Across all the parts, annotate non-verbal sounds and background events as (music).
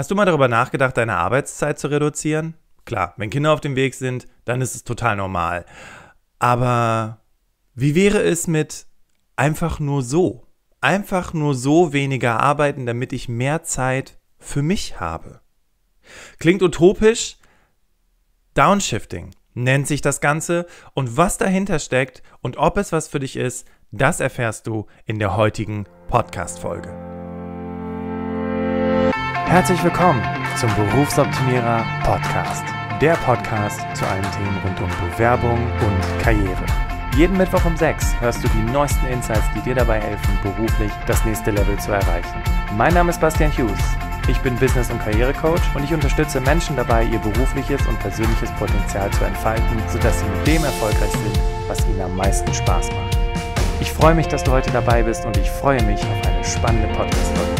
Hast du mal darüber nachgedacht, deine Arbeitszeit zu reduzieren? Klar, wenn Kinder auf dem Weg sind, dann ist es total normal. Aber wie wäre es mit einfach nur so? Einfach nur so weniger arbeiten, damit ich mehr Zeit für mich habe. Klingt utopisch? Downshifting nennt sich das Ganze und was dahinter steckt und ob es was für dich ist, das erfährst du in der heutigen Podcast-Folge. Herzlich willkommen zum Berufsoptimierer Podcast. Der Podcast zu allen Themen rund um Bewerbung und Karriere. Jeden Mittwoch um 6 hörst du die neuesten Insights, die dir dabei helfen, beruflich das nächste Level zu erreichen. Mein Name ist Bastian Hughes. Ich bin Business- und Karrierecoach und ich unterstütze Menschen dabei, ihr berufliches und persönliches Potenzial zu entfalten, sodass sie mit dem erfolgreich sind, was ihnen am meisten Spaß macht. Ich freue mich, dass du heute dabei bist und ich freue mich auf eine spannende Podcast-Folge.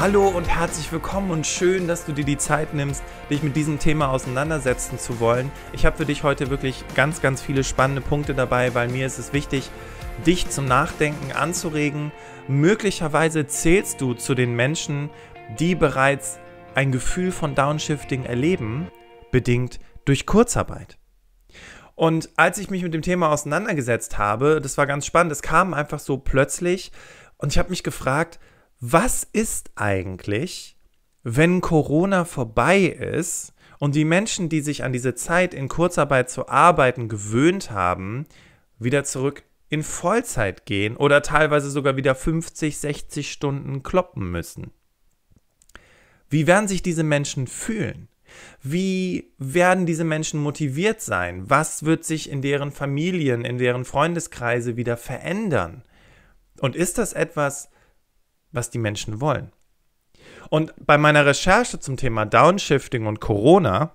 Hallo und herzlich willkommen und schön, dass du dir die Zeit nimmst, dich mit diesem Thema auseinandersetzen zu wollen. Ich habe für dich heute wirklich ganz, ganz viele spannende Punkte dabei, weil mir ist es wichtig, dich zum Nachdenken anzuregen. Möglicherweise zählst du zu den Menschen, die bereits ein Gefühl von Downshifting erleben, bedingt durch Kurzarbeit. Und als ich mich mit dem Thema auseinandergesetzt habe, das war ganz spannend, es kam einfach so plötzlich und ich habe mich gefragt, was ist eigentlich, wenn Corona vorbei ist und die Menschen, die sich an diese Zeit in Kurzarbeit zu arbeiten gewöhnt haben, wieder zurück in Vollzeit gehen oder teilweise sogar wieder 50, 60 Stunden kloppen müssen. Wie werden sich diese Menschen fühlen? Wie werden diese Menschen motiviert sein? Was wird sich in deren Familien, in deren Freundeskreise wieder verändern? Und ist das etwas, was die Menschen wollen. Und bei meiner Recherche zum Thema Downshifting und Corona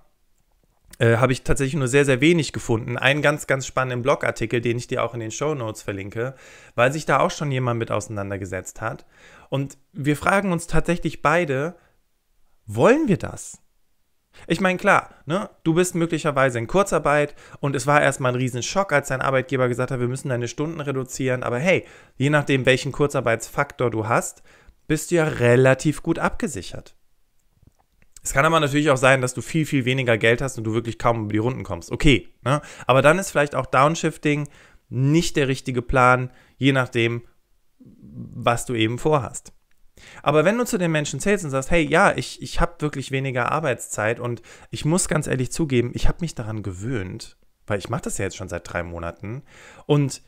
äh, habe ich tatsächlich nur sehr, sehr wenig gefunden. Einen ganz, ganz spannenden Blogartikel, den ich dir auch in den Show Notes verlinke, weil sich da auch schon jemand mit auseinandergesetzt hat. Und wir fragen uns tatsächlich beide, wollen wir das? Ich meine, klar, ne? du bist möglicherweise in Kurzarbeit und es war erstmal ein Riesenschock, als dein Arbeitgeber gesagt hat, wir müssen deine Stunden reduzieren. Aber hey, je nachdem, welchen Kurzarbeitsfaktor du hast, bist du ja relativ gut abgesichert. Es kann aber natürlich auch sein, dass du viel, viel weniger Geld hast und du wirklich kaum über die Runden kommst. Okay, ne? aber dann ist vielleicht auch Downshifting nicht der richtige Plan, je nachdem, was du eben vorhast. Aber wenn du zu den Menschen zählst und sagst, hey, ja, ich, ich habe wirklich weniger Arbeitszeit und ich muss ganz ehrlich zugeben, ich habe mich daran gewöhnt, weil ich mache das ja jetzt schon seit drei Monaten. Und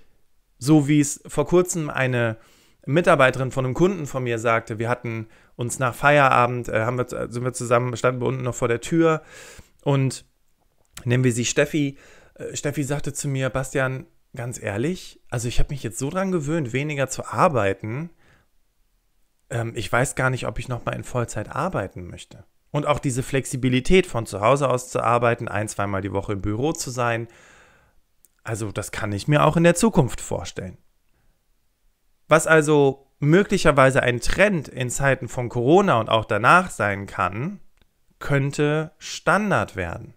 so wie es vor kurzem eine Mitarbeiterin von einem Kunden von mir sagte, wir hatten uns nach Feierabend, äh, haben wir, äh, sind wir zusammen, standen wir unten noch vor der Tür und nennen wir sie Steffi. Äh, Steffi sagte zu mir, Bastian, ganz ehrlich, also ich habe mich jetzt so dran gewöhnt, weniger zu arbeiten, ähm, ich weiß gar nicht, ob ich nochmal in Vollzeit arbeiten möchte. Und auch diese Flexibilität von zu Hause aus zu arbeiten, ein, zweimal die Woche im Büro zu sein, also das kann ich mir auch in der Zukunft vorstellen. Was also möglicherweise ein Trend in Zeiten von Corona und auch danach sein kann, könnte Standard werden.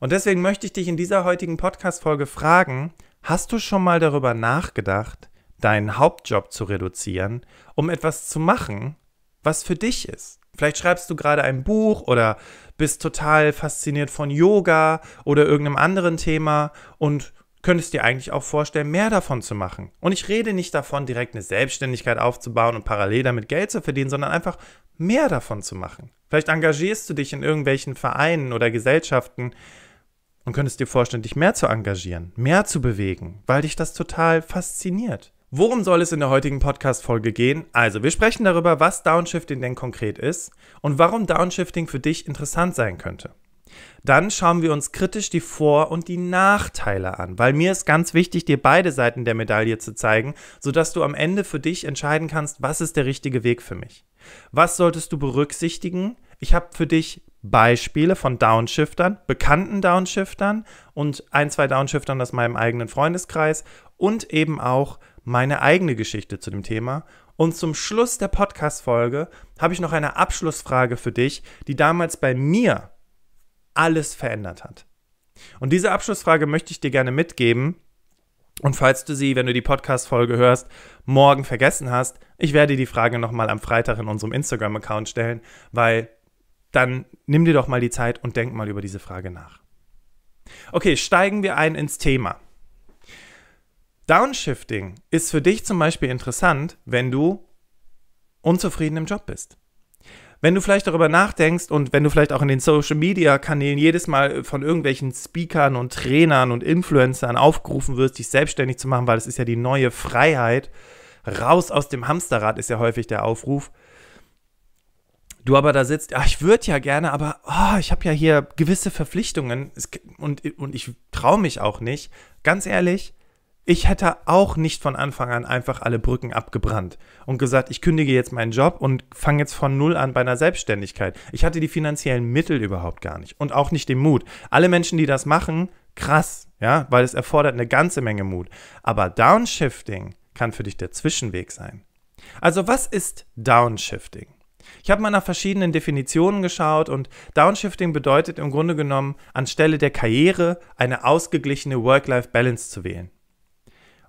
Und deswegen möchte ich dich in dieser heutigen Podcast-Folge fragen: Hast du schon mal darüber nachgedacht, deinen Hauptjob zu reduzieren, um etwas zu machen, was für dich ist. Vielleicht schreibst du gerade ein Buch oder bist total fasziniert von Yoga oder irgendeinem anderen Thema und könntest dir eigentlich auch vorstellen, mehr davon zu machen. Und ich rede nicht davon, direkt eine Selbstständigkeit aufzubauen und parallel damit Geld zu verdienen, sondern einfach mehr davon zu machen. Vielleicht engagierst du dich in irgendwelchen Vereinen oder Gesellschaften und könntest dir vorstellen, dich mehr zu engagieren, mehr zu bewegen, weil dich das total fasziniert. Worum soll es in der heutigen Podcast-Folge gehen? Also, wir sprechen darüber, was Downshifting denn konkret ist und warum Downshifting für dich interessant sein könnte. Dann schauen wir uns kritisch die Vor- und die Nachteile an, weil mir ist ganz wichtig, dir beide Seiten der Medaille zu zeigen, sodass du am Ende für dich entscheiden kannst, was ist der richtige Weg für mich. Was solltest du berücksichtigen? Ich habe für dich Beispiele von Downshiftern, bekannten Downshiftern und ein, zwei Downshiftern aus meinem eigenen Freundeskreis und eben auch meine eigene Geschichte zu dem Thema. Und zum Schluss der Podcast-Folge habe ich noch eine Abschlussfrage für dich, die damals bei mir alles verändert hat. Und diese Abschlussfrage möchte ich dir gerne mitgeben. Und falls du sie, wenn du die Podcast-Folge hörst, morgen vergessen hast, ich werde die Frage nochmal am Freitag in unserem Instagram-Account stellen, weil dann nimm dir doch mal die Zeit und denk mal über diese Frage nach. Okay, steigen wir ein ins Thema. Downshifting ist für dich zum Beispiel interessant, wenn du unzufrieden im Job bist. Wenn du vielleicht darüber nachdenkst und wenn du vielleicht auch in den Social-Media-Kanälen jedes Mal von irgendwelchen Speakern und Trainern und Influencern aufgerufen wirst, dich selbstständig zu machen, weil es ist ja die neue Freiheit, raus aus dem Hamsterrad ist ja häufig der Aufruf. Du aber da sitzt, ach, ich würde ja gerne, aber oh, ich habe ja hier gewisse Verpflichtungen und, und ich traue mich auch nicht. Ganz ehrlich, ich hätte auch nicht von Anfang an einfach alle Brücken abgebrannt und gesagt, ich kündige jetzt meinen Job und fange jetzt von Null an bei einer Selbstständigkeit. Ich hatte die finanziellen Mittel überhaupt gar nicht und auch nicht den Mut. Alle Menschen, die das machen, krass, ja, weil es erfordert eine ganze Menge Mut. Aber Downshifting kann für dich der Zwischenweg sein. Also was ist Downshifting? Ich habe mal nach verschiedenen Definitionen geschaut und Downshifting bedeutet im Grunde genommen, anstelle der Karriere eine ausgeglichene Work-Life-Balance zu wählen.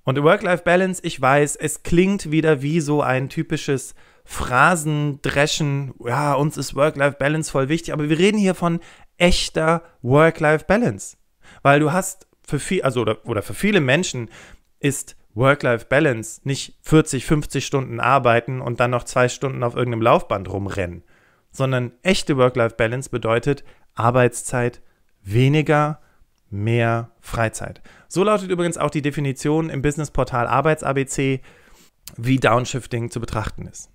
Und Work-Life-Balance, ich weiß, es klingt wieder wie so ein typisches Phrasendreschen. Ja, uns ist Work-Life-Balance voll wichtig, aber wir reden hier von echter Work-Life-Balance. Weil du hast für viel, also oder, oder für viele Menschen ist Work-Life-Balance nicht 40, 50 Stunden arbeiten und dann noch zwei Stunden auf irgendeinem Laufband rumrennen, sondern echte Work-Life-Balance bedeutet Arbeitszeit weniger, mehr Freizeit. So lautet übrigens auch die Definition im Businessportal Arbeits-ABC, wie Downshifting zu betrachten ist.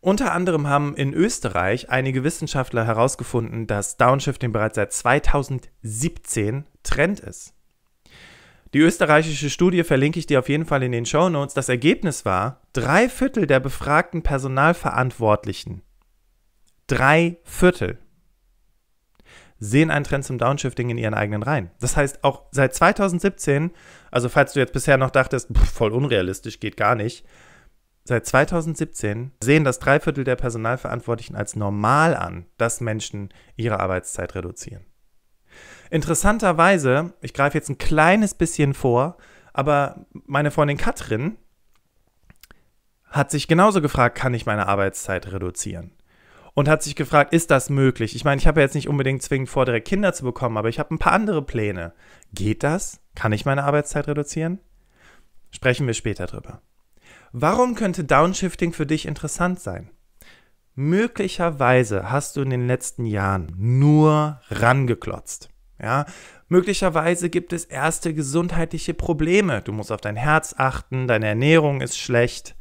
Unter anderem haben in Österreich einige Wissenschaftler herausgefunden, dass Downshifting bereits seit 2017 Trend ist. Die österreichische Studie verlinke ich dir auf jeden Fall in den Show Notes. Das Ergebnis war, drei Viertel der befragten Personalverantwortlichen, drei Viertel sehen einen Trend zum Downshifting in ihren eigenen Reihen. Das heißt, auch seit 2017, also falls du jetzt bisher noch dachtest, pff, voll unrealistisch, geht gar nicht, seit 2017 sehen das Dreiviertel der Personalverantwortlichen als normal an, dass Menschen ihre Arbeitszeit reduzieren. Interessanterweise, ich greife jetzt ein kleines bisschen vor, aber meine Freundin Katrin hat sich genauso gefragt, kann ich meine Arbeitszeit reduzieren? und hat sich gefragt, ist das möglich? Ich meine, ich habe ja jetzt nicht unbedingt zwingend vor, direkt Kinder zu bekommen, aber ich habe ein paar andere Pläne. Geht das? Kann ich meine Arbeitszeit reduzieren? Sprechen wir später drüber. Warum könnte Downshifting für dich interessant sein? Möglicherweise hast du in den letzten Jahren nur rangeklotzt. Ja, möglicherweise gibt es erste gesundheitliche Probleme. Du musst auf dein Herz achten, deine Ernährung ist schlecht.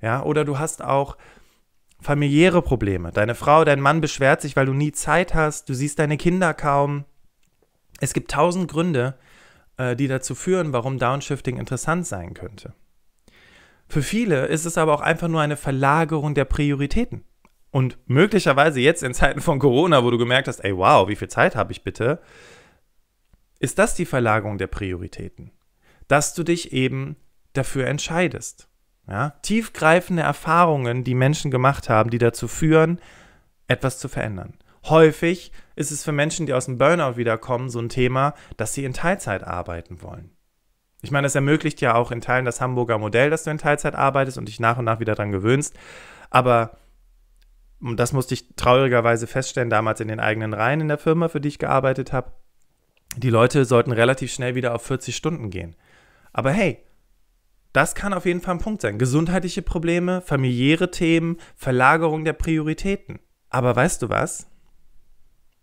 Ja, oder du hast auch familiäre Probleme. Deine Frau, dein Mann beschwert sich, weil du nie Zeit hast, du siehst deine Kinder kaum. Es gibt tausend Gründe, äh, die dazu führen, warum Downshifting interessant sein könnte. Für viele ist es aber auch einfach nur eine Verlagerung der Prioritäten. Und möglicherweise jetzt in Zeiten von Corona, wo du gemerkt hast, ey, wow, wie viel Zeit habe ich bitte, ist das die Verlagerung der Prioritäten. Dass du dich eben dafür entscheidest. Ja? Tiefgreifende Erfahrungen, die Menschen gemacht haben, die dazu führen, etwas zu verändern. Häufig ist es für Menschen, die aus dem Burnout wiederkommen, so ein Thema, dass sie in Teilzeit arbeiten wollen. Ich meine, es ermöglicht ja auch in Teilen das Hamburger Modell, dass du in Teilzeit arbeitest und dich nach und nach wieder daran gewöhnst. Aber das musste ich traurigerweise feststellen, damals in den eigenen Reihen in der Firma, für die ich gearbeitet habe. Die Leute sollten relativ schnell wieder auf 40 Stunden gehen. Aber hey, das kann auf jeden Fall ein Punkt sein. Gesundheitliche Probleme, familiäre Themen, Verlagerung der Prioritäten. Aber weißt du was?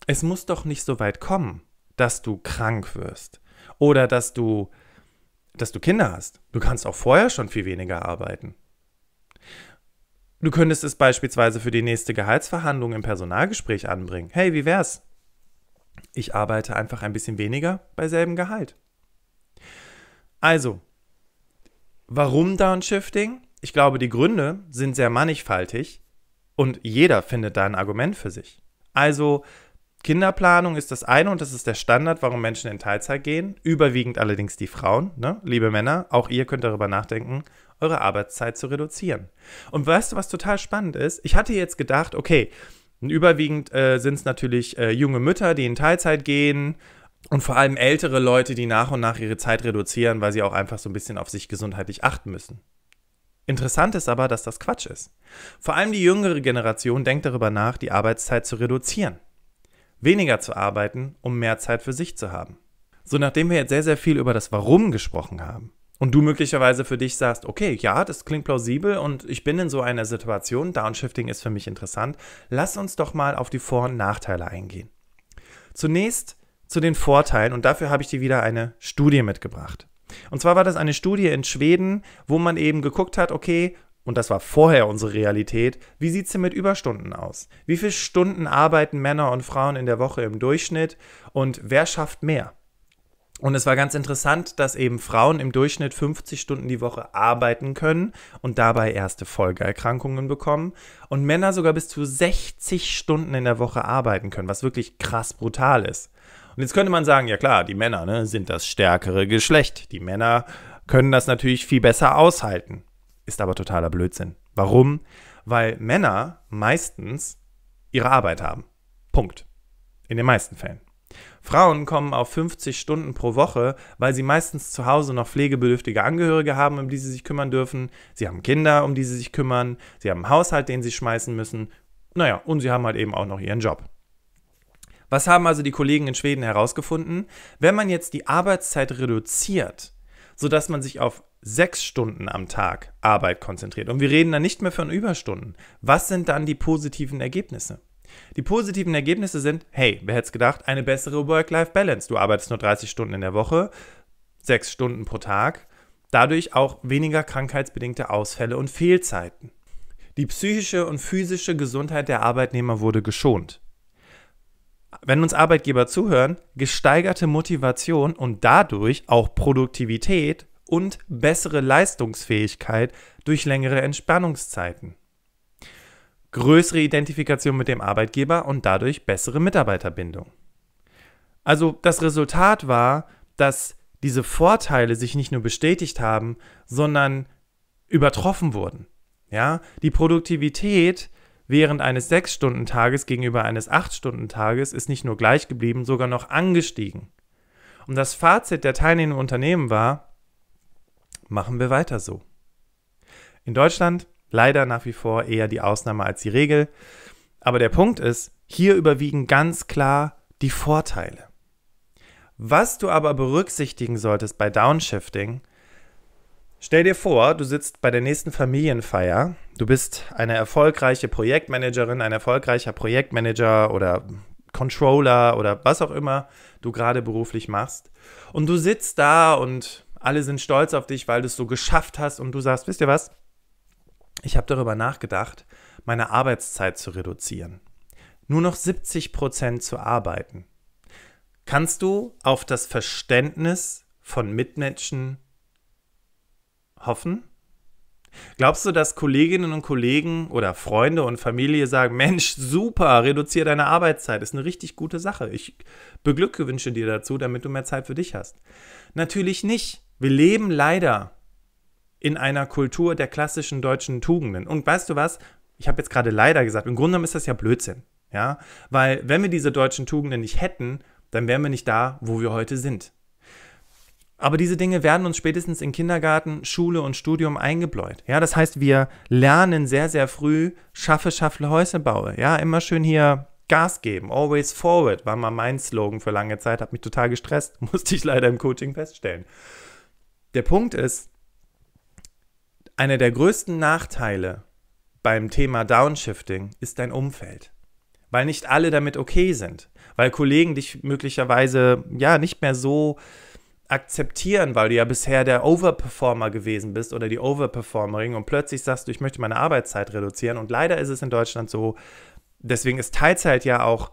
Es muss doch nicht so weit kommen, dass du krank wirst oder dass du dass du Kinder hast. Du kannst auch vorher schon viel weniger arbeiten. Du könntest es beispielsweise für die nächste Gehaltsverhandlung im Personalgespräch anbringen. Hey, wie wär's? Ich arbeite einfach ein bisschen weniger bei selben Gehalt. Also, Warum Downshifting? Ich glaube, die Gründe sind sehr mannigfaltig und jeder findet da ein Argument für sich. Also Kinderplanung ist das eine und das ist der Standard, warum Menschen in Teilzeit gehen. Überwiegend allerdings die Frauen. Ne? Liebe Männer, auch ihr könnt darüber nachdenken, eure Arbeitszeit zu reduzieren. Und weißt du, was total spannend ist? Ich hatte jetzt gedacht, okay, überwiegend äh, sind es natürlich äh, junge Mütter, die in Teilzeit gehen, und vor allem ältere Leute, die nach und nach ihre Zeit reduzieren, weil sie auch einfach so ein bisschen auf sich gesundheitlich achten müssen. Interessant ist aber, dass das Quatsch ist. Vor allem die jüngere Generation denkt darüber nach, die Arbeitszeit zu reduzieren. Weniger zu arbeiten, um mehr Zeit für sich zu haben. So, nachdem wir jetzt sehr, sehr viel über das Warum gesprochen haben und du möglicherweise für dich sagst, okay, ja, das klingt plausibel und ich bin in so einer Situation, Downshifting ist für mich interessant, lass uns doch mal auf die Vor- und Nachteile eingehen. Zunächst zu den Vorteilen und dafür habe ich dir wieder eine Studie mitgebracht. Und zwar war das eine Studie in Schweden, wo man eben geguckt hat, okay, und das war vorher unsere Realität, wie sieht es denn mit Überstunden aus? Wie viele Stunden arbeiten Männer und Frauen in der Woche im Durchschnitt und wer schafft mehr? Und es war ganz interessant, dass eben Frauen im Durchschnitt 50 Stunden die Woche arbeiten können und dabei erste Folgeerkrankungen bekommen und Männer sogar bis zu 60 Stunden in der Woche arbeiten können, was wirklich krass brutal ist. Und jetzt könnte man sagen, ja klar, die Männer ne, sind das stärkere Geschlecht. Die Männer können das natürlich viel besser aushalten. Ist aber totaler Blödsinn. Warum? Weil Männer meistens ihre Arbeit haben. Punkt. In den meisten Fällen. Frauen kommen auf 50 Stunden pro Woche, weil sie meistens zu Hause noch pflegebedürftige Angehörige haben, um die sie sich kümmern dürfen. Sie haben Kinder, um die sie sich kümmern. Sie haben einen Haushalt, den sie schmeißen müssen. Naja, und sie haben halt eben auch noch ihren Job. Was haben also die Kollegen in Schweden herausgefunden? Wenn man jetzt die Arbeitszeit reduziert, sodass man sich auf sechs Stunden am Tag Arbeit konzentriert, und wir reden dann nicht mehr von Überstunden, was sind dann die positiven Ergebnisse? Die positiven Ergebnisse sind, hey, wer hätte es gedacht, eine bessere Work-Life-Balance. Du arbeitest nur 30 Stunden in der Woche, sechs Stunden pro Tag, dadurch auch weniger krankheitsbedingte Ausfälle und Fehlzeiten. Die psychische und physische Gesundheit der Arbeitnehmer wurde geschont wenn uns Arbeitgeber zuhören, gesteigerte Motivation und dadurch auch Produktivität und bessere Leistungsfähigkeit durch längere Entspannungszeiten. Größere Identifikation mit dem Arbeitgeber und dadurch bessere Mitarbeiterbindung. Also das Resultat war, dass diese Vorteile sich nicht nur bestätigt haben, sondern übertroffen wurden. Ja, die Produktivität während eines 6-Stunden-Tages gegenüber eines 8-Stunden-Tages ist nicht nur gleich geblieben, sogar noch angestiegen. Und das Fazit der teilnehmenden Unternehmen war, machen wir weiter so. In Deutschland leider nach wie vor eher die Ausnahme als die Regel. Aber der Punkt ist, hier überwiegen ganz klar die Vorteile. Was du aber berücksichtigen solltest bei Downshifting, Stell dir vor, du sitzt bei der nächsten Familienfeier. Du bist eine erfolgreiche Projektmanagerin, ein erfolgreicher Projektmanager oder Controller oder was auch immer du gerade beruflich machst. Und du sitzt da und alle sind stolz auf dich, weil du es so geschafft hast und du sagst, wisst ihr was? Ich habe darüber nachgedacht, meine Arbeitszeit zu reduzieren. Nur noch 70 Prozent zu arbeiten. Kannst du auf das Verständnis von Mitmenschen hoffen? Glaubst du, dass Kolleginnen und Kollegen oder Freunde und Familie sagen, Mensch, super, reduziere deine Arbeitszeit, ist eine richtig gute Sache. Ich beglückwünsche dir dazu, damit du mehr Zeit für dich hast. Natürlich nicht. Wir leben leider in einer Kultur der klassischen deutschen Tugenden. Und weißt du was? Ich habe jetzt gerade leider gesagt, im Grunde genommen ist das ja Blödsinn. Ja? Weil wenn wir diese deutschen Tugenden nicht hätten, dann wären wir nicht da, wo wir heute sind. Aber diese Dinge werden uns spätestens in Kindergarten, Schule und Studium eingebläut. Ja, das heißt, wir lernen sehr, sehr früh, schaffe, schaffle, Häuser baue. Ja, immer schön hier Gas geben. Always forward war mal mein Slogan für lange Zeit, hat mich total gestresst, (laughs) musste ich leider im Coaching feststellen. Der Punkt ist, einer der größten Nachteile beim Thema Downshifting ist dein Umfeld weil nicht alle damit okay sind, weil Kollegen dich möglicherweise ja nicht mehr so akzeptieren, weil du ja bisher der Overperformer gewesen bist oder die Overperformerin und plötzlich sagst du, ich möchte meine Arbeitszeit reduzieren. Und leider ist es in Deutschland so, deswegen ist Teilzeit ja auch,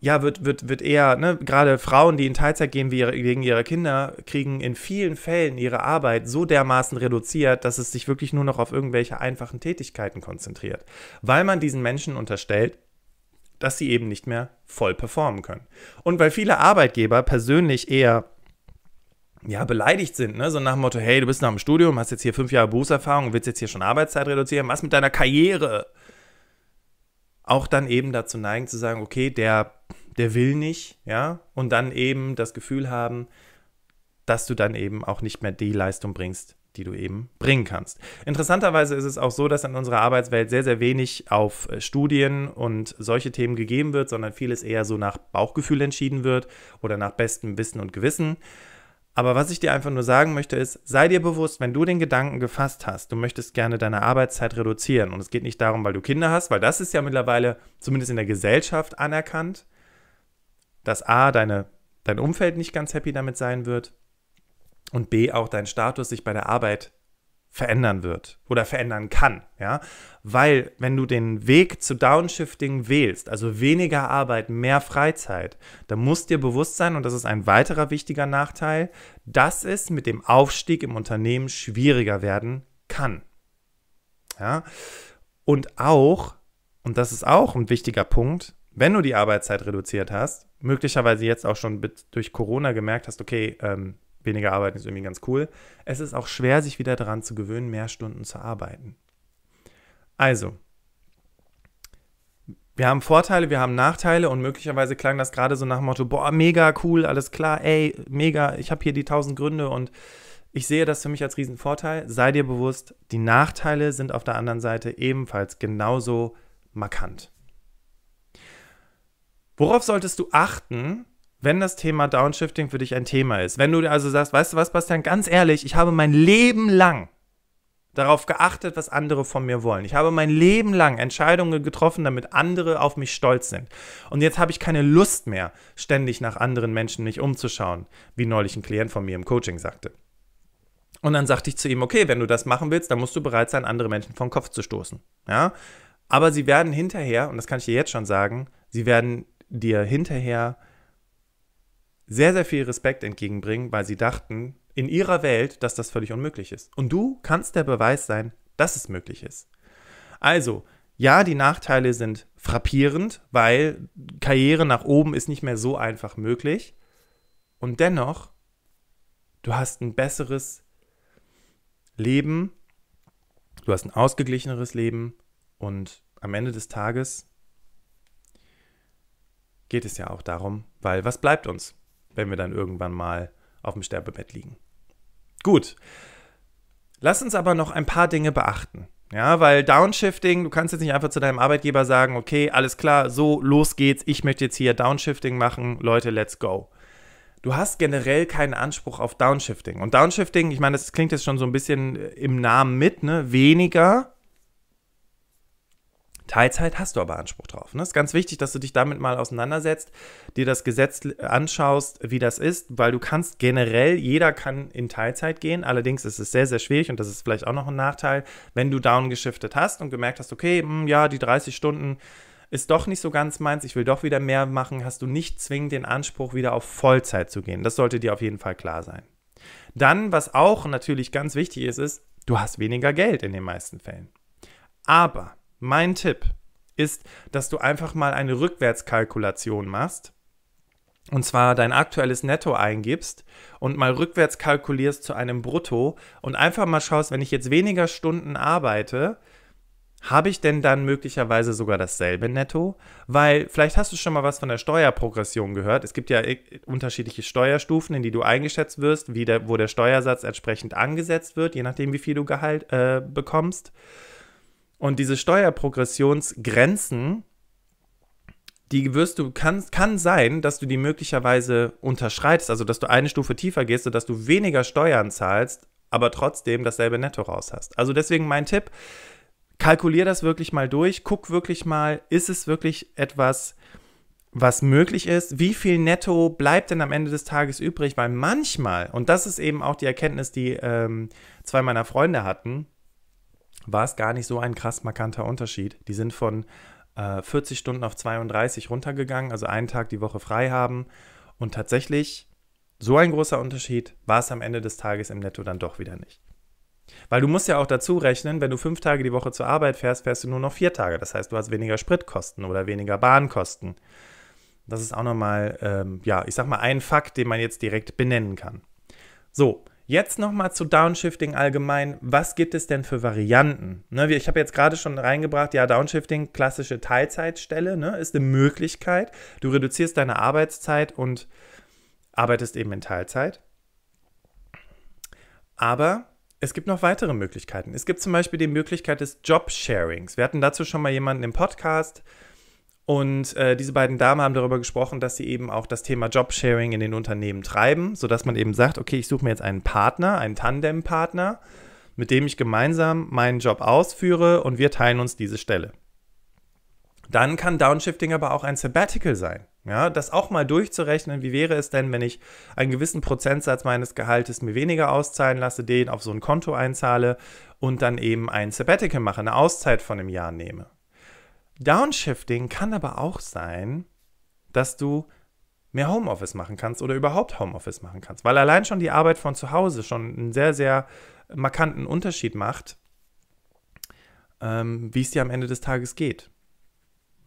ja, wird, wird, wird eher, ne, gerade Frauen, die in Teilzeit gehen wegen ihrer Kinder, kriegen in vielen Fällen ihre Arbeit so dermaßen reduziert, dass es sich wirklich nur noch auf irgendwelche einfachen Tätigkeiten konzentriert. Weil man diesen Menschen unterstellt, dass sie eben nicht mehr voll performen können. Und weil viele Arbeitgeber persönlich eher ja, beleidigt sind, ne? So nach dem Motto, hey, du bist noch im Studium, hast jetzt hier fünf Jahre Berufserfahrung, willst jetzt hier schon Arbeitszeit reduzieren, was mit deiner Karriere? Auch dann eben dazu neigen zu sagen, okay, der, der will nicht, ja, und dann eben das Gefühl haben, dass du dann eben auch nicht mehr die Leistung bringst, die du eben bringen kannst. Interessanterweise ist es auch so, dass in unserer Arbeitswelt sehr, sehr wenig auf äh, Studien und solche Themen gegeben wird, sondern vieles eher so nach Bauchgefühl entschieden wird oder nach bestem Wissen und Gewissen. Aber was ich dir einfach nur sagen möchte, ist, sei dir bewusst, wenn du den Gedanken gefasst hast, du möchtest gerne deine Arbeitszeit reduzieren. Und es geht nicht darum, weil du Kinder hast, weil das ist ja mittlerweile zumindest in der Gesellschaft anerkannt, dass A, deine, dein Umfeld nicht ganz happy damit sein wird und B, auch dein Status sich bei der Arbeit verändern wird oder verändern kann, ja? Weil wenn du den Weg zu Downshifting wählst, also weniger Arbeit, mehr Freizeit, dann muss dir bewusst sein und das ist ein weiterer wichtiger Nachteil, dass es mit dem Aufstieg im Unternehmen schwieriger werden kann. Ja? Und auch und das ist auch ein wichtiger Punkt, wenn du die Arbeitszeit reduziert hast, möglicherweise jetzt auch schon durch Corona gemerkt hast, okay, ähm, weniger arbeiten ist irgendwie ganz cool. Es ist auch schwer, sich wieder daran zu gewöhnen, mehr Stunden zu arbeiten. Also, wir haben Vorteile, wir haben Nachteile und möglicherweise klang das gerade so nach dem Motto, boah, mega cool, alles klar, ey, mega, ich habe hier die tausend Gründe und ich sehe das für mich als Riesenvorteil. Sei dir bewusst, die Nachteile sind auf der anderen Seite ebenfalls genauso markant. Worauf solltest du achten, wenn das Thema Downshifting für dich ein Thema ist, wenn du also sagst, weißt du was, Bastian, ganz ehrlich, ich habe mein Leben lang darauf geachtet, was andere von mir wollen. Ich habe mein Leben lang Entscheidungen getroffen, damit andere auf mich stolz sind. Und jetzt habe ich keine Lust mehr, ständig nach anderen Menschen mich umzuschauen, wie neulich ein Klient von mir im Coaching sagte. Und dann sagte ich zu ihm, okay, wenn du das machen willst, dann musst du bereit sein, andere Menschen vom Kopf zu stoßen. Ja? Aber sie werden hinterher, und das kann ich dir jetzt schon sagen, sie werden dir hinterher sehr, sehr viel Respekt entgegenbringen, weil sie dachten in ihrer Welt, dass das völlig unmöglich ist. Und du kannst der Beweis sein, dass es möglich ist. Also, ja, die Nachteile sind frappierend, weil Karriere nach oben ist nicht mehr so einfach möglich. Und dennoch, du hast ein besseres Leben, du hast ein ausgeglicheneres Leben und am Ende des Tages geht es ja auch darum, weil was bleibt uns? wenn wir dann irgendwann mal auf dem Sterbebett liegen. Gut. Lass uns aber noch ein paar Dinge beachten. Ja, weil Downshifting, du kannst jetzt nicht einfach zu deinem Arbeitgeber sagen, okay, alles klar, so, los geht's, ich möchte jetzt hier Downshifting machen, Leute, let's go. Du hast generell keinen Anspruch auf Downshifting. Und Downshifting, ich meine, das klingt jetzt schon so ein bisschen im Namen mit, ne? Weniger, Teilzeit hast du aber Anspruch drauf. Ne? Es ist ganz wichtig, dass du dich damit mal auseinandersetzt, dir das Gesetz anschaust, wie das ist, weil du kannst generell, jeder kann in Teilzeit gehen. Allerdings ist es sehr, sehr schwierig und das ist vielleicht auch noch ein Nachteil, wenn du downgeschiftet hast und gemerkt hast, okay, mh, hm, ja, die 30 Stunden ist doch nicht so ganz meins, ich will doch wieder mehr machen, hast du nicht zwingend den Anspruch, wieder auf Vollzeit zu gehen. Das sollte dir auf jeden Fall klar sein. Dann, was auch natürlich ganz wichtig ist, ist, du hast weniger Geld in den meisten Fällen. Aber mein Tipp ist, dass du einfach mal eine Rückwärtskalkulation machst. Und zwar dein aktuelles Netto eingibst und mal rückwärts kalkulierst zu einem Brutto und einfach mal schaust, wenn ich jetzt weniger Stunden arbeite, habe ich denn dann möglicherweise sogar dasselbe Netto? Weil vielleicht hast du schon mal was von der Steuerprogression gehört. Es gibt ja äh, unterschiedliche Steuerstufen, in die du eingeschätzt wirst, der, wo der Steuersatz entsprechend angesetzt wird, je nachdem, wie viel du Gehalt äh, bekommst. Und diese Steuerprogressionsgrenzen, die wirst du, kann, kann sein, dass du die möglicherweise unterschreitest, also dass du eine Stufe tiefer gehst, sodass du weniger Steuern zahlst, aber trotzdem dasselbe Netto raus hast. Also deswegen mein Tipp, kalkulier das wirklich mal durch, guck wirklich mal, ist es wirklich etwas, was möglich ist, wie viel Netto bleibt denn am Ende des Tages übrig, weil manchmal, und das ist eben auch die Erkenntnis, die ähm, zwei meiner Freunde hatten, war es gar nicht so ein krass markanter Unterschied. Die sind von äh, 40 Stunden auf 32 runtergegangen, also einen Tag die Woche frei haben. Und tatsächlich, so ein großer Unterschied war es am Ende des Tages im Netto dann doch wieder nicht. Weil du musst ja auch dazu rechnen, wenn du fünf Tage die Woche zur Arbeit fährst, fährst du nur noch vier Tage. Das heißt, du hast weniger Spritkosten oder weniger Bahnkosten. Das ist auch nochmal, ähm, ja, ich sag mal, ein Fakt, den man jetzt direkt benennen kann. So, Jetzt nochmal zu Downshifting allgemein. Was gibt es denn für Varianten? Ne, ich habe jetzt gerade schon reingebracht, ja, Downshifting, klassische Teilzeitstelle, ne, ist eine Möglichkeit. Du reduzierst deine Arbeitszeit und arbeitest eben in Teilzeit. Aber es gibt noch weitere Möglichkeiten. Es gibt zum Beispiel die Möglichkeit des Job-Sharings. Wir hatten dazu schon mal jemanden im Podcast, und äh, diese beiden Damen haben darüber gesprochen, dass sie eben auch das Thema Jobsharing in den Unternehmen treiben, sodass man eben sagt, okay, ich suche mir jetzt einen Partner, einen Tandem-Partner, mit dem ich gemeinsam meinen Job ausführe und wir teilen uns diese Stelle. Dann kann Downshifting aber auch ein Sabbatical sein. Ja, das auch mal durchzurechnen, wie wäre es denn, wenn ich einen gewissen Prozentsatz meines Gehaltes mir weniger auszahlen lasse, den auf so ein Konto einzahle und dann eben ein Sabbatical mache, eine Auszeit von einem Jahr nehme. Downshifting kann aber auch sein, dass du mehr Homeoffice machen kannst oder überhaupt Homeoffice machen kannst, weil allein schon die Arbeit von zu Hause schon einen sehr, sehr markanten Unterschied macht, ähm, wie es dir am Ende des Tages geht.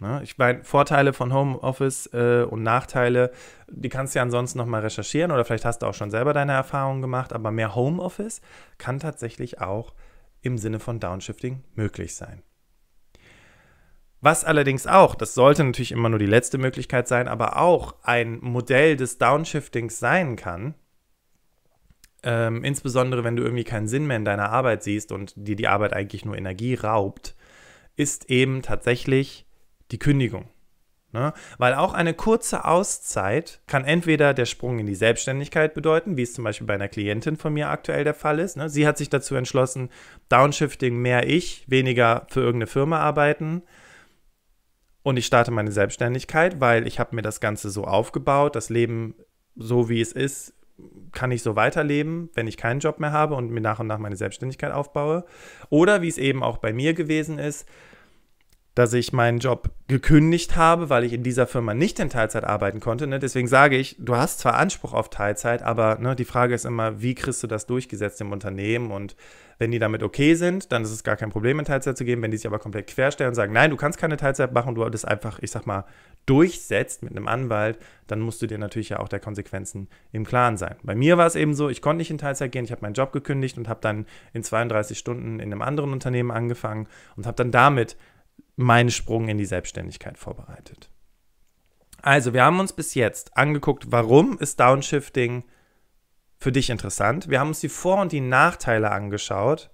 Ne? Ich meine, Vorteile von Homeoffice äh, und Nachteile, die kannst du ja ansonsten nochmal recherchieren oder vielleicht hast du auch schon selber deine Erfahrungen gemacht, aber mehr Homeoffice kann tatsächlich auch im Sinne von Downshifting möglich sein. Was allerdings auch, das sollte natürlich immer nur die letzte Möglichkeit sein, aber auch ein Modell des Downshiftings sein kann, ähm, insbesondere wenn du irgendwie keinen Sinn mehr in deiner Arbeit siehst und dir die Arbeit eigentlich nur Energie raubt, ist eben tatsächlich die Kündigung. Ne? Weil auch eine kurze Auszeit kann entweder der Sprung in die Selbstständigkeit bedeuten, wie es zum Beispiel bei einer Klientin von mir aktuell der Fall ist. Ne? Sie hat sich dazu entschlossen, Downshifting mehr ich, weniger für irgendeine Firma arbeiten und ich starte meine Selbstständigkeit, weil ich habe mir das Ganze so aufgebaut, das Leben so wie es ist, kann ich so weiterleben, wenn ich keinen Job mehr habe und mir nach und nach meine Selbstständigkeit aufbaue. Oder wie es eben auch bei mir gewesen ist, dass ich meinen Job gekündigt habe, weil ich in dieser Firma nicht in Teilzeit arbeiten konnte. Ne? Deswegen sage ich, du hast zwar Anspruch auf Teilzeit, aber ne, die Frage ist immer, wie kriegst du das durchgesetzt im Unternehmen? Und wenn die damit okay sind, dann ist es gar kein Problem, in Teilzeit zu gehen. Wenn die sich aber komplett querstellen und sagen, nein, du kannst keine Teilzeit machen, du das einfach, ich sag mal, durchsetzt mit einem Anwalt, dann musst du dir natürlich ja auch der Konsequenzen im Klaren sein. Bei mir war es eben so, ich konnte nicht in Teilzeit gehen, ich habe meinen Job gekündigt und habe dann in 32 Stunden in einem anderen Unternehmen angefangen und habe dann damit meinen Sprung in die Selbstständigkeit vorbereitet. Also, wir haben uns bis jetzt angeguckt, warum ist Downshifting für dich interessant. Wir haben uns die Vor- und die Nachteile angeschaut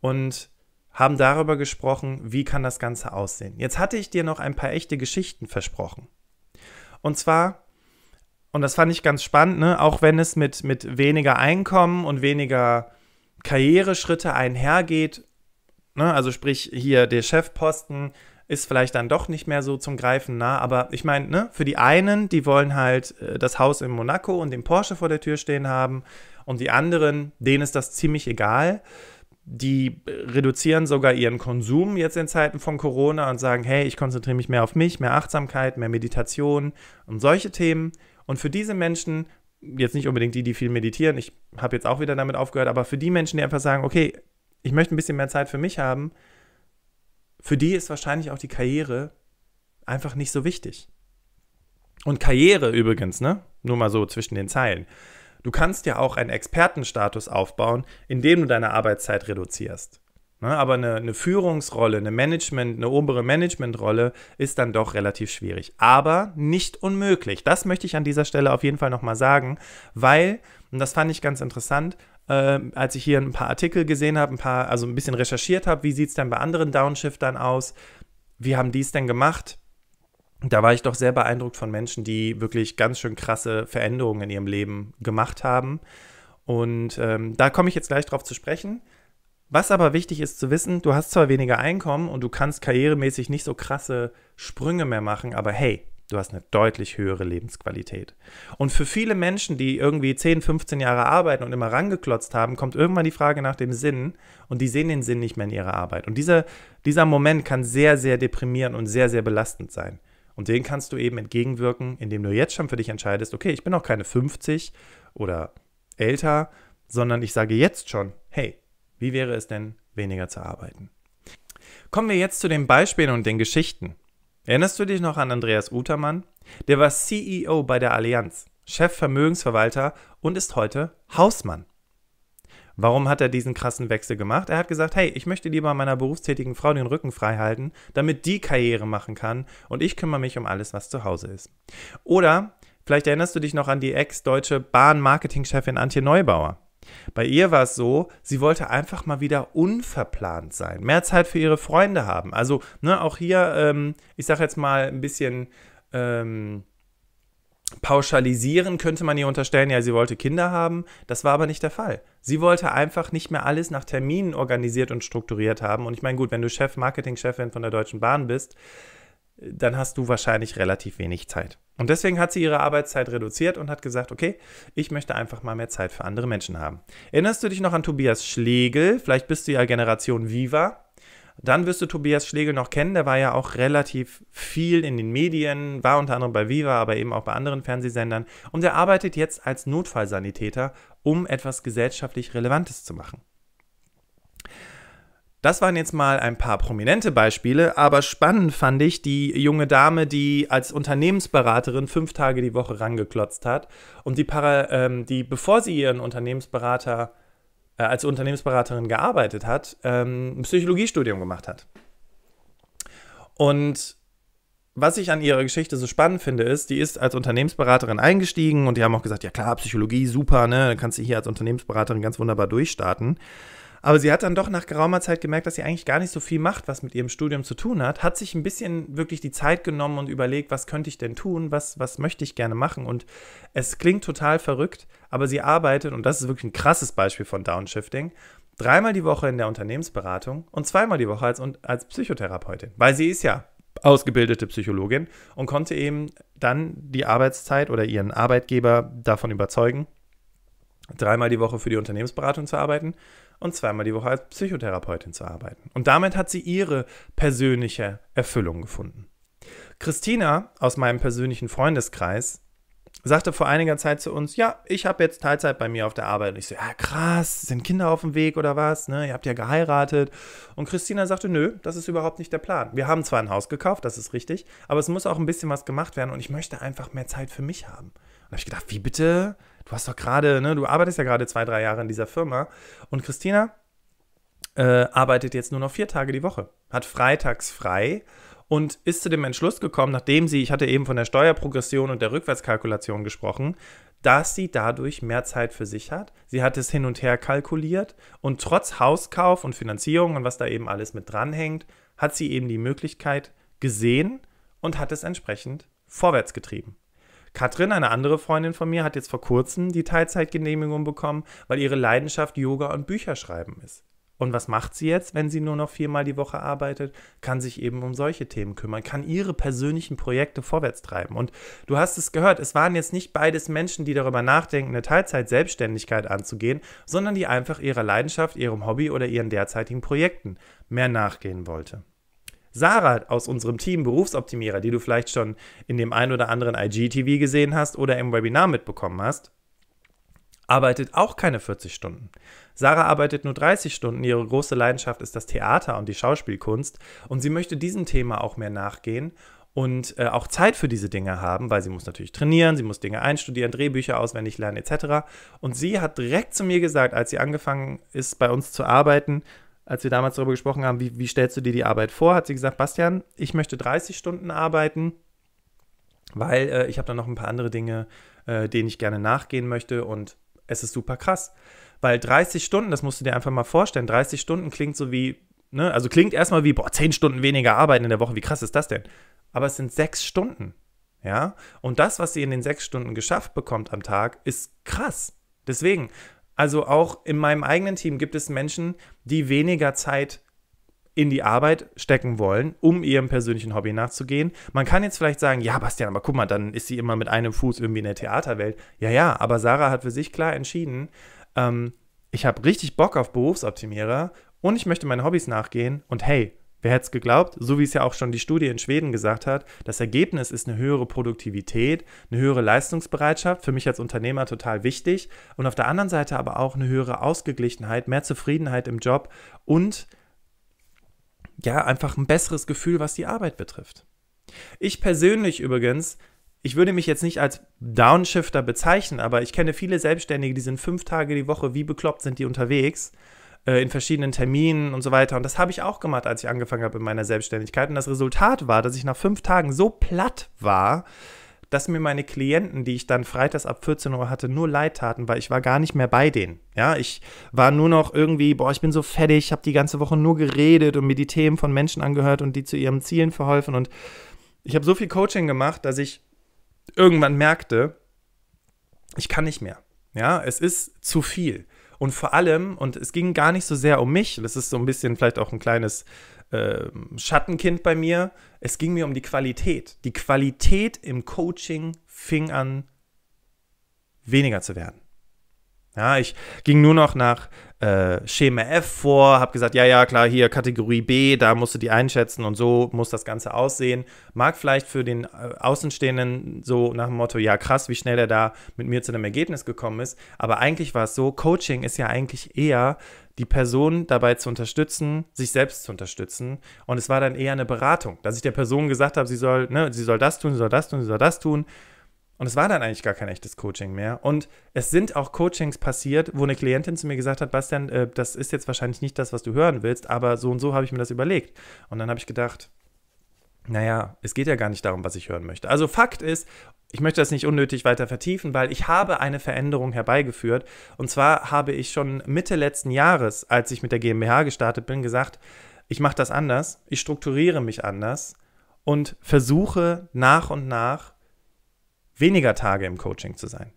und haben darüber gesprochen, wie kann das Ganze aussehen. Jetzt hatte ich dir noch ein paar echte Geschichten versprochen. Und zwar, und das fand ich ganz spannend, ne? auch wenn es mit, mit weniger Einkommen und weniger Karriereschritte einhergeht, Ne? Also sprich, hier der Chefposten ist vielleicht dann doch nicht mehr so zum Greifen nah, aber ich meine, ne, für die einen, die wollen halt äh, das Haus in Monaco und den Porsche vor der Tür stehen haben und die anderen, denen ist das ziemlich egal. Die reduzieren sogar ihren Konsum jetzt in Zeiten von Corona und sagen, hey, ich konzentriere mich mehr auf mich, mehr Achtsamkeit, mehr Meditation und solche Themen. Und für diese Menschen jetzt nicht unbedingt die, die viel meditieren, ich habe jetzt auch wieder damit aufgehört, aber für die Menschen, die einfach sagen, okay, ich möchte ein bisschen mehr Zeit für mich haben, für die ist wahrscheinlich auch die Karriere einfach nicht so wichtig. Und Karriere übrigens, ne? Nur mal so zwischen den Zeilen. Du kannst ja auch einen Expertenstatus aufbauen, indem du deine Arbeitszeit reduzierst. Ne? Aber eine, eine Führungsrolle, eine Management, eine obere Managementrolle ist dann doch relativ schwierig. Aber nicht unmöglich. Das möchte ich an dieser Stelle auf jeden Fall nochmal sagen, weil, und das fand ich ganz interessant, äh, als ich hier ein paar Artikel gesehen habe, ein paar, also ein bisschen recherchiert habe, wie sieht es denn bei anderen Downshiftern aus? Wie haben die es denn gemacht? da war ich doch sehr beeindruckt von Menschen, die wirklich ganz schön krasse Veränderungen in ihrem Leben gemacht haben. Und ähm, da komme ich jetzt gleich drauf zu sprechen. Was aber wichtig ist zu wissen, du hast zwar weniger Einkommen und du kannst karrieremäßig nicht so krasse Sprünge mehr machen, aber hey, Du hast eine deutlich höhere Lebensqualität. Und für viele Menschen, die irgendwie 10, 15 Jahre arbeiten und immer rangeklotzt haben, kommt irgendwann die Frage nach dem Sinn und die sehen den Sinn nicht mehr in ihrer Arbeit. Und dieser, dieser Moment kann sehr, sehr deprimierend und sehr, sehr belastend sein. Und den kannst du eben entgegenwirken, indem du jetzt schon für dich entscheidest, okay, ich bin auch keine 50 oder älter, sondern ich sage jetzt schon, hey, wie wäre es denn, weniger zu arbeiten? Kommen wir jetzt zu den Beispielen und den Geschichten. Erinnerst du dich noch an Andreas Utermann? Der war CEO bei der Allianz, Chefvermögensverwalter und ist heute Hausmann. Warum hat er diesen krassen Wechsel gemacht? Er hat gesagt, hey, ich möchte lieber meiner berufstätigen Frau den Rücken frei halten, damit die Karriere machen kann und ich kümmere mich um alles, was zu Hause ist. Oder vielleicht erinnerst du dich noch an die ex-deutsche Bahn-Marketing-Chefin Antje Neubauer. Bei ihr war es so, sie wollte einfach mal wieder unverplant sein, mehr Zeit für ihre Freunde haben. Also ne, auch hier, ähm, ich sage jetzt mal ein bisschen ähm, pauschalisieren könnte man ihr unterstellen, ja, sie wollte Kinder haben. Das war aber nicht der Fall. Sie wollte einfach nicht mehr alles nach Terminen organisiert und strukturiert haben. Und ich meine, gut, wenn du Chef, Marketing-Chefin von der Deutschen Bahn bist, dann hast du wahrscheinlich relativ wenig Zeit. Und deswegen hat sie ihre Arbeitszeit reduziert und hat gesagt, okay, ich möchte einfach mal mehr Zeit für andere Menschen haben. Erinnerst du dich noch an Tobias Schlegel? Vielleicht bist du ja Generation Viva. Dann wirst du Tobias Schlegel noch kennen, der war ja auch relativ viel in den Medien, war unter anderem bei Viva, aber eben auch bei anderen Fernsehsendern. Und er arbeitet jetzt als Notfallsanitäter, um etwas gesellschaftlich Relevantes zu machen. Das waren jetzt mal ein paar prominente Beispiele, aber spannend fand ich die junge Dame, die als Unternehmensberaterin fünf Tage die Woche rangeklotzt hat und die, Para, ähm, die bevor sie ihren Unternehmensberater äh, als Unternehmensberaterin gearbeitet hat, ähm, ein Psychologiestudium gemacht hat. Und was ich an ihrer Geschichte so spannend finde, ist, die ist als Unternehmensberaterin eingestiegen und die haben auch gesagt, ja klar, Psychologie, super, ne, dann kannst du hier als Unternehmensberaterin ganz wunderbar durchstarten. Aber sie hat dann doch nach geraumer Zeit gemerkt, dass sie eigentlich gar nicht so viel macht, was mit ihrem Studium zu tun hat. Hat sich ein bisschen wirklich die Zeit genommen und überlegt, was könnte ich denn tun, was, was möchte ich gerne machen. Und es klingt total verrückt, aber sie arbeitet, und das ist wirklich ein krasses Beispiel von Downshifting, dreimal die Woche in der Unternehmensberatung und zweimal die Woche als, als Psychotherapeutin. Weil sie ist ja ausgebildete Psychologin und konnte eben dann die Arbeitszeit oder ihren Arbeitgeber davon überzeugen, dreimal die Woche für die Unternehmensberatung zu arbeiten und zweimal die Woche als Psychotherapeutin zu arbeiten. Und damit hat sie ihre persönliche Erfüllung gefunden. Christina aus meinem persönlichen Freundeskreis sagte vor einiger Zeit zu uns, ja, ich habe jetzt Teilzeit bei mir auf der Arbeit. Und ich so, ja krass, sind Kinder auf dem Weg oder was? Ne? Ihr habt ja geheiratet. Und Christina sagte, nö, das ist überhaupt nicht der Plan. Wir haben zwar ein Haus gekauft, das ist richtig, aber es muss auch ein bisschen was gemacht werden und ich möchte einfach mehr Zeit für mich haben habe ich gedacht, wie bitte? Du hast doch gerade, ne, du arbeitest ja gerade zwei, drei Jahre in dieser Firma. Und Christina äh, arbeitet jetzt nur noch vier Tage die Woche, hat freitags frei und ist zu dem Entschluss gekommen, nachdem sie, ich hatte eben von der Steuerprogression und der Rückwärtskalkulation gesprochen, dass sie dadurch mehr Zeit für sich hat. Sie hat es hin und her kalkuliert und trotz Hauskauf und Finanzierung und was da eben alles mit dranhängt, hat sie eben die Möglichkeit gesehen und hat es entsprechend vorwärts getrieben. Katrin, eine andere Freundin von mir, hat jetzt vor kurzem die Teilzeitgenehmigung bekommen, weil ihre Leidenschaft Yoga und Bücherschreiben ist. Und was macht sie jetzt, wenn sie nur noch viermal die Woche arbeitet? Kann sich eben um solche Themen kümmern, kann ihre persönlichen Projekte vorwärts treiben. Und du hast es gehört, es waren jetzt nicht beides Menschen, die darüber nachdenken, eine Teilzeit-Selbstständigkeit anzugehen, sondern die einfach ihrer Leidenschaft, ihrem Hobby oder ihren derzeitigen Projekten mehr nachgehen wollte. Sarah aus unserem Team Berufsoptimierer, die du vielleicht schon in dem einen oder anderen IGTV gesehen hast oder im Webinar mitbekommen hast, arbeitet auch keine 40 Stunden. Sarah arbeitet nur 30 Stunden. Ihre große Leidenschaft ist das Theater und die Schauspielkunst. Und sie möchte diesem Thema auch mehr nachgehen und äh, auch Zeit für diese Dinge haben, weil sie muss natürlich trainieren, sie muss Dinge einstudieren, Drehbücher auswendig lernen etc. Und sie hat direkt zu mir gesagt, als sie angefangen ist, bei uns zu arbeiten, als wir damals darüber gesprochen haben, wie, wie stellst du dir die Arbeit vor, hat sie gesagt, Bastian, ich möchte 30 Stunden arbeiten, weil äh, ich habe da noch ein paar andere Dinge, äh, denen ich gerne nachgehen möchte und es ist super krass. Weil 30 Stunden, das musst du dir einfach mal vorstellen, 30 Stunden klingt so wie, ne, also klingt erstmal wie, boah, 10 Stunden weniger arbeiten in der Woche, wie krass ist das denn? Aber es sind 6 Stunden, ja? Und das, was sie in den 6 Stunden geschafft bekommt am Tag, ist krass. Deswegen, also auch in meinem eigenen Team gibt es Menschen, die weniger Zeit in die Arbeit stecken wollen, um ihrem persönlichen Hobby nachzugehen. Man kann jetzt vielleicht sagen, ja, Bastian, aber guck mal, dann ist sie immer mit einem Fuß irgendwie in der Theaterwelt. Ja, ja, aber Sarah hat für sich klar entschieden, ähm, ich habe richtig Bock auf Berufsoptimierer und ich möchte meinen Hobbys nachgehen und hey, Wer hätte es geglaubt? So wie es ja auch schon die Studie in Schweden gesagt hat, das Ergebnis ist eine höhere Produktivität, eine höhere Leistungsbereitschaft, für mich als Unternehmer total wichtig und auf der anderen Seite aber auch eine höhere Ausgeglichenheit, mehr Zufriedenheit im Job und ja, einfach ein besseres Gefühl, was die Arbeit betrifft. Ich persönlich übrigens ich würde mich jetzt nicht als Downshifter bezeichnen, aber ich kenne viele Selbstständige, die sind fünf Tage die Woche, wie bekloppt sind die unterwegs äh, in verschiedenen Terminen und so weiter. Und das habe ich auch gemacht, als ich angefangen habe in meiner Selbstständigkeit. Und das Resultat war, dass ich nach fünf Tagen so platt war, dass mir meine Klienten, die ich dann freitags ab 14 Uhr hatte, nur leid taten, weil ich war gar nicht mehr bei denen. Ja, ich war nur noch irgendwie, boah, ich bin so fertig, habe die ganze Woche nur geredet und mir die Themen von Menschen angehört und die zu ihren Zielen verholfen. Und ich habe so viel Coaching gemacht, dass ich irgendwann merkte, ich kann nicht mehr. Ja, es ist zu viel. Und vor allem, und es ging gar nicht so sehr um mich, das ist so ein bisschen vielleicht auch ein kleines äh, Schattenkind bei mir, es ging mir um die Qualität. Die Qualität im Coaching fing an, weniger zu werden. Ja, ich ging nur noch nach äh, Schema F vor, habe gesagt, ja, ja, klar, hier Kategorie B, da musst du die einschätzen und so muss das Ganze aussehen. Mag vielleicht für den äh, Außenstehenden so nach dem Motto, ja, krass, wie schnell er da mit mir zu einem Ergebnis gekommen ist. Aber eigentlich war es so, Coaching ist ja eigentlich eher die Person dabei zu unterstützen, sich selbst zu unterstützen. Und es war dann eher eine Beratung, dass ich der Person gesagt habe, sie soll, ne, sie soll das tun, sie soll das tun, sie soll das tun. Und es war dann eigentlich gar kein echtes Coaching mehr. Und es sind auch Coachings passiert, wo eine Klientin zu mir gesagt hat, Bastian, äh, das ist jetzt wahrscheinlich nicht das, was du hören willst, aber so und so habe ich mir das überlegt. Und dann habe ich gedacht, naja, es geht ja gar nicht darum, was ich hören möchte. Also Fakt ist, ich möchte das nicht unnötig weiter vertiefen, weil ich habe eine Veränderung herbeigeführt. Und zwar habe ich schon Mitte letzten Jahres, als ich mit der GmbH gestartet bin, gesagt, ich mache das anders, ich strukturiere mich anders und versuche nach und nach weniger Tage im Coaching zu sein.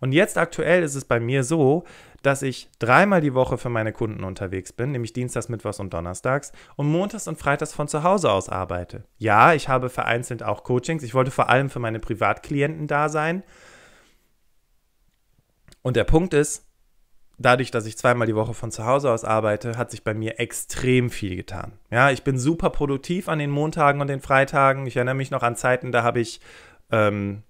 Und jetzt aktuell ist es bei mir so, dass ich dreimal die Woche für meine Kunden unterwegs bin, nämlich Dienstags, Mittwochs und Donnerstags und Montags und Freitags von zu Hause aus arbeite. Ja, ich habe vereinzelt auch Coachings. Ich wollte vor allem für meine Privatklienten da sein. Und der Punkt ist, dadurch, dass ich zweimal die Woche von zu Hause aus arbeite, hat sich bei mir extrem viel getan. Ja, ich bin super produktiv an den Montagen und den Freitagen. Ich erinnere mich noch an Zeiten, da habe ich ähm,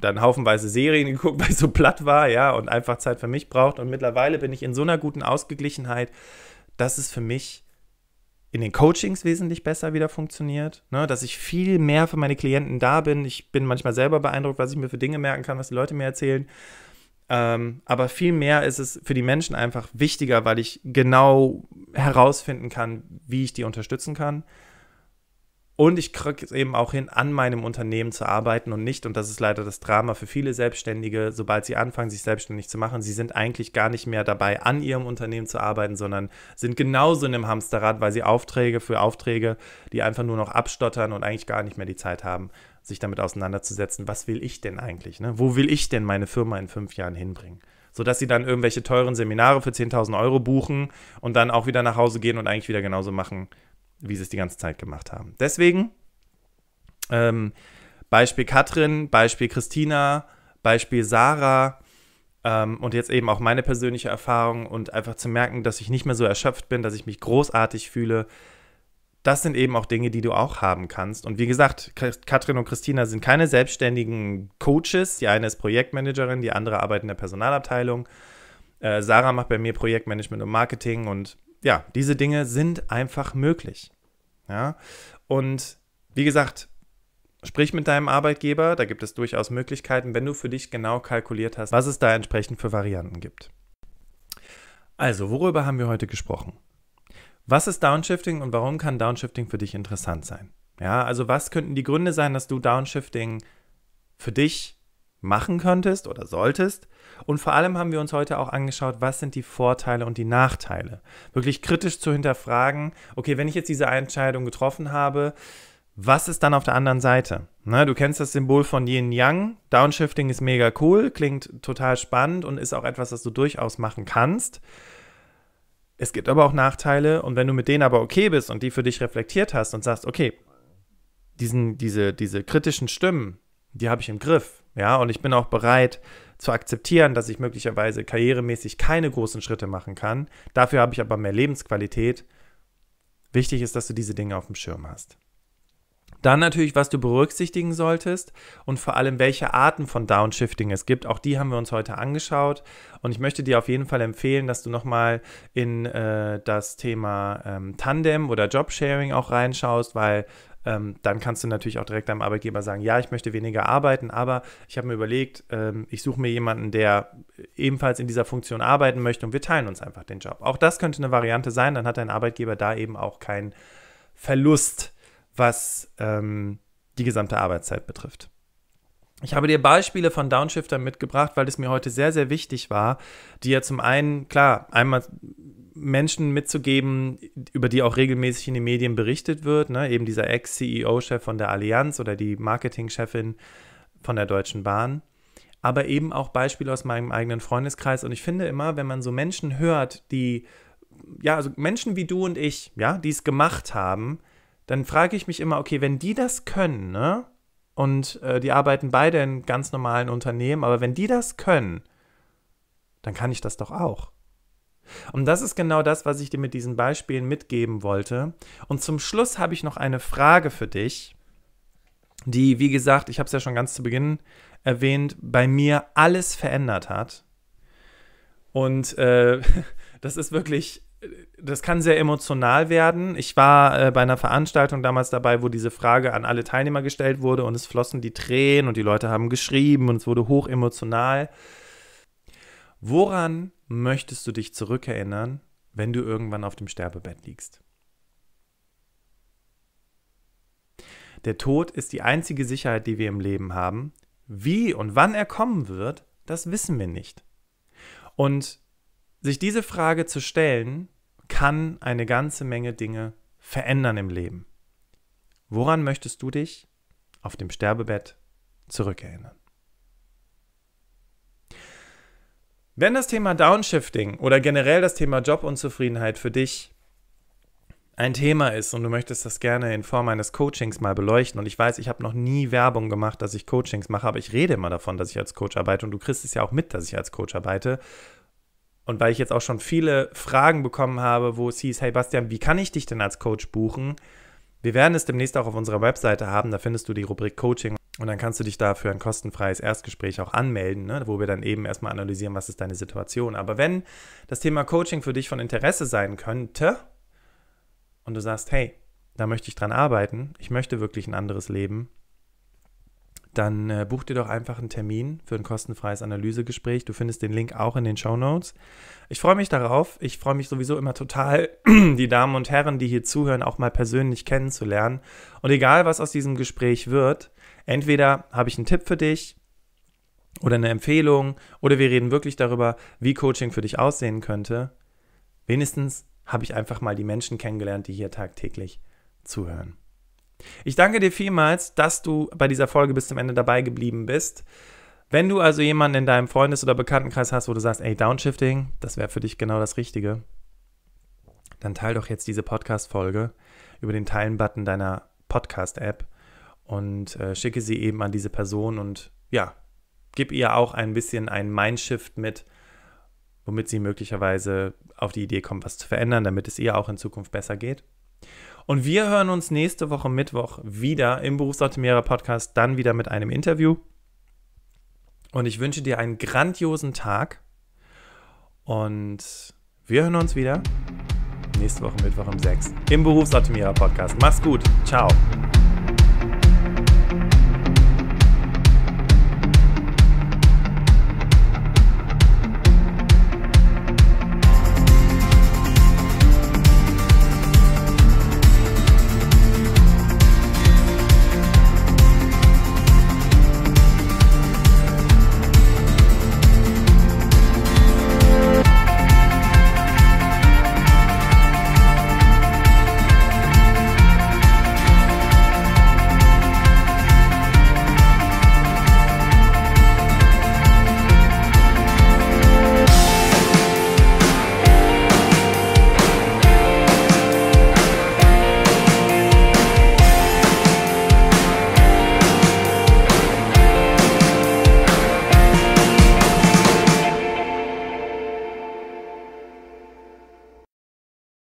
dann haufenweise Serien (laughs) geguckt, weil ich so platt war, ja, und einfach Zeit für mich braucht. Und mittlerweile bin ich in so einer guten Ausgeglichenheit, dass es für mich in den Coachings wesentlich besser wieder funktioniert, ne? dass ich viel mehr für meine Klienten da bin. Ich bin manchmal selber beeindruckt, was ich mir für Dinge merken kann, was die Leute mir erzählen. Ähm, aber viel mehr ist es für die Menschen einfach wichtiger, weil ich genau herausfinden kann, wie ich die unterstützen kann. Und ich kriege es eben auch hin, an meinem Unternehmen zu arbeiten und nicht, und das ist leider das Drama für viele Selbstständige, sobald sie anfangen, sich selbstständig zu machen, sie sind eigentlich gar nicht mehr dabei, an ihrem Unternehmen zu arbeiten, sondern sind genauso in einem Hamsterrad, weil sie Aufträge für Aufträge, die einfach nur noch abstottern und eigentlich gar nicht mehr die Zeit haben, sich damit auseinanderzusetzen, was will ich denn eigentlich? Ne? Wo will ich denn meine Firma in fünf Jahren hinbringen? Sodass sie dann irgendwelche teuren Seminare für 10.000 Euro buchen und dann auch wieder nach Hause gehen und eigentlich wieder genauso machen, wie sie es die ganze Zeit gemacht haben. Deswegen, ähm, Beispiel Katrin, Beispiel Christina, Beispiel Sarah ähm, und jetzt eben auch meine persönliche Erfahrung und einfach zu merken, dass ich nicht mehr so erschöpft bin, dass ich mich großartig fühle. Das sind eben auch Dinge, die du auch haben kannst. Und wie gesagt, Katrin und Christina sind keine selbstständigen Coaches. Die eine ist Projektmanagerin, die andere arbeitet in der Personalabteilung. Äh, Sarah macht bei mir Projektmanagement und Marketing und ja, diese Dinge sind einfach möglich. Ja? Und wie gesagt, Sprich mit deinem Arbeitgeber, da gibt es durchaus Möglichkeiten, wenn du für dich genau kalkuliert hast, was es da entsprechend für Varianten gibt. Also, worüber haben wir heute gesprochen? Was ist Downshifting und warum kann Downshifting für dich interessant sein? Ja, also was könnten die Gründe sein, dass du Downshifting für dich machen könntest oder solltest? Und vor allem haben wir uns heute auch angeschaut, was sind die Vorteile und die Nachteile. Wirklich kritisch zu hinterfragen, okay, wenn ich jetzt diese Entscheidung getroffen habe, was ist dann auf der anderen Seite? Na, ne, du kennst das Symbol von Yin Yang. Downshifting ist mega cool, klingt total spannend und ist auch etwas, das du durchaus machen kannst. Es gibt aber auch Nachteile und wenn du mit denen aber okay bist und die für dich reflektiert hast und sagst, okay, diesen, diese, diese kritischen Stimmen, die habe ich im Griff, ja, und ich bin auch bereit zu akzeptieren, dass ich möglicherweise karrieremäßig keine großen Schritte machen kann. Dafür habe ich aber mehr Lebensqualität. Wichtig ist, dass du diese Dinge auf dem Schirm hast. Dann natürlich, was du berücksichtigen solltest und vor allem, welche Arten von Downshifting es gibt. Auch die haben wir uns heute angeschaut. Und ich möchte dir auf jeden Fall empfehlen, dass du nochmal in äh, das Thema ähm, Tandem oder Jobsharing auch reinschaust, weil ähm, dann kannst du natürlich auch direkt deinem Arbeitgeber sagen, ja, ich möchte weniger arbeiten, aber ich habe mir überlegt, ähm, ich suche mir jemanden, der ebenfalls in dieser Funktion arbeiten möchte und wir teilen uns einfach den Job. Auch das könnte eine Variante sein, dann hat dein Arbeitgeber da eben auch keinen Verlust, was ähm, die gesamte Arbeitszeit betrifft. Ich habe dir Beispiele von Downshiftern mitgebracht, weil es mir heute sehr, sehr wichtig war, die ja zum einen, klar, einmal Menschen mitzugeben, über die auch regelmäßig in den Medien berichtet wird, ne? eben dieser Ex-CEO-Chef von der Allianz oder die Marketing-Chefin von der Deutschen Bahn, aber eben auch Beispiele aus meinem eigenen Freundeskreis. Und ich finde immer, wenn man so Menschen hört, die, ja, also Menschen wie du und ich, ja, die es gemacht haben, dann frage ich mich immer, okay, wenn die das können, ne? Und äh, die arbeiten beide in ganz normalen Unternehmen, aber wenn die das können, dann kann ich das doch auch. Und das ist genau das, was ich dir mit diesen Beispielen mitgeben wollte. Und zum Schluss habe ich noch eine Frage für dich, die, wie gesagt, ich habe es ja schon ganz zu Beginn erwähnt, bei mir alles verändert hat. Und äh, (laughs) das ist wirklich, das kann sehr emotional werden. Ich war äh, bei einer Veranstaltung damals dabei, wo diese Frage an alle Teilnehmer gestellt wurde und es flossen die Tränen und die Leute haben geschrieben und es wurde hoch emotional. Woran möchtest du dich zurückerinnern, wenn du irgendwann auf dem Sterbebett liegst? Der Tod ist die einzige Sicherheit, die wir im Leben haben. Wie und wann er kommen wird, das wissen wir nicht. Und sich diese Frage zu stellen, kann eine ganze Menge Dinge verändern im Leben. Woran möchtest du dich auf dem Sterbebett zurückerinnern? Wenn das Thema Downshifting oder generell das Thema Jobunzufriedenheit für dich ein Thema ist und du möchtest das gerne in Form eines Coachings mal beleuchten und ich weiß, ich habe noch nie Werbung gemacht, dass ich Coachings mache, aber ich rede immer davon, dass ich als Coach arbeite und du kriegst es ja auch mit, dass ich als Coach arbeite. Und weil ich jetzt auch schon viele Fragen bekommen habe, wo es hieß, hey Bastian, wie kann ich dich denn als Coach buchen? Wir werden es demnächst auch auf unserer Webseite haben, da findest du die Rubrik Coaching und dann kannst du dich dafür ein kostenfreies Erstgespräch auch anmelden, ne, wo wir dann eben erstmal analysieren, was ist deine Situation. Aber wenn das Thema Coaching für dich von Interesse sein könnte und du sagst, hey, da möchte ich dran arbeiten, ich möchte wirklich ein anderes Leben, dann äh, buch dir doch einfach einen Termin für ein kostenfreies Analysegespräch. Du findest den Link auch in den Show Notes. Ich freue mich darauf. Ich freue mich sowieso immer total, (clears throat) die Damen und Herren, die hier zuhören, auch mal persönlich kennenzulernen. Und egal, was aus diesem Gespräch wird, Entweder habe ich einen Tipp für dich oder eine Empfehlung oder wir reden wirklich darüber, wie Coaching für dich aussehen könnte. Wenigstens habe ich einfach mal die Menschen kennengelernt, die hier tagtäglich zuhören. Ich danke dir vielmals, dass du bei dieser Folge bis zum Ende dabei geblieben bist. Wenn du also jemanden in deinem Freundes- oder Bekanntenkreis hast, wo du sagst, ey, Downshifting, das wäre für dich genau das Richtige, dann teile doch jetzt diese Podcast-Folge über den Teilen-Button deiner Podcast-App und äh, schicke sie eben an diese Person und ja, gib ihr auch ein bisschen einen Mindshift mit, womit sie möglicherweise auf die Idee kommt, was zu verändern, damit es ihr auch in Zukunft besser geht. Und wir hören uns nächste Woche Mittwoch wieder im Berufsautomierer Podcast, dann wieder mit einem Interview. Und ich wünsche dir einen grandiosen Tag. Und wir hören uns wieder nächste Woche Mittwoch um 6 im Berufsautomierer Podcast. Mach's gut. Ciao.